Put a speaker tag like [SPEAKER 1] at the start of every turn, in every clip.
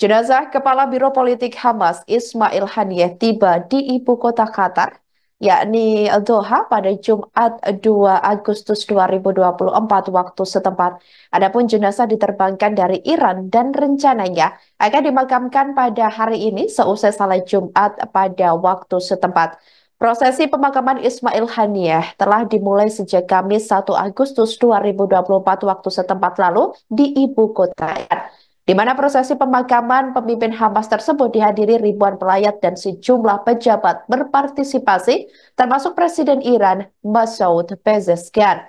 [SPEAKER 1] Jenazah Kepala Biro Politik Hamas Ismail Haniyeh tiba di ibu kota Qatar, yakni Doha pada Jumat 2 Agustus 2024 waktu setempat. Adapun jenazah diterbangkan dari Iran dan rencananya akan dimakamkan pada hari ini seusai salat Jumat pada waktu setempat. Prosesi pemakaman Ismail Haniyeh telah dimulai sejak Kamis 1 Agustus 2024 waktu setempat lalu di ibu kota di mana prosesi pemakaman pemimpin Hamas tersebut dihadiri ribuan pelayat dan sejumlah pejabat berpartisipasi, termasuk Presiden Iran Masoud Pezeshkian.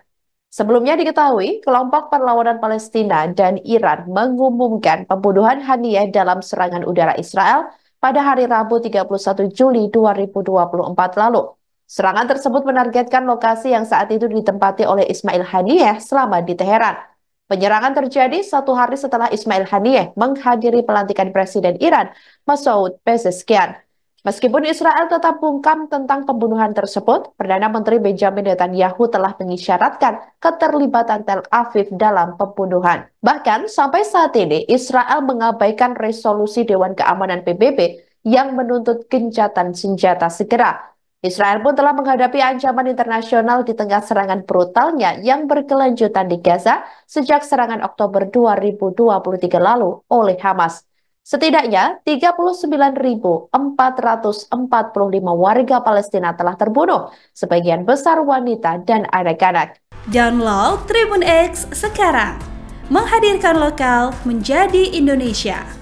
[SPEAKER 1] Sebelumnya diketahui, kelompok perlawanan Palestina dan Iran mengumumkan pembunuhan Haniyeh dalam serangan udara Israel pada hari Rabu 31 Juli 2024 lalu. Serangan tersebut menargetkan lokasi yang saat itu ditempati oleh Ismail Haniyeh selama di Teheran. Penyerangan terjadi satu hari setelah Ismail Haniyeh menghadiri pelantikan Presiden Iran, Masoud Pezeshkian. Meskipun Israel tetap bungkam tentang pembunuhan tersebut, Perdana Menteri Benjamin Netanyahu telah mengisyaratkan keterlibatan Tel Aviv dalam pembunuhan. Bahkan sampai saat ini, Israel mengabaikan resolusi Dewan Keamanan PBB yang menuntut gencatan senjata segera. Israel pun telah menghadapi ancaman internasional di tengah serangan brutalnya yang berkelanjutan di Gaza sejak serangan Oktober 2023 lalu oleh Hamas. Setidaknya 39.445 warga Palestina telah terbunuh, sebagian besar wanita dan anak-anak. Download Tribun X sekarang, menghadirkan lokal menjadi Indonesia.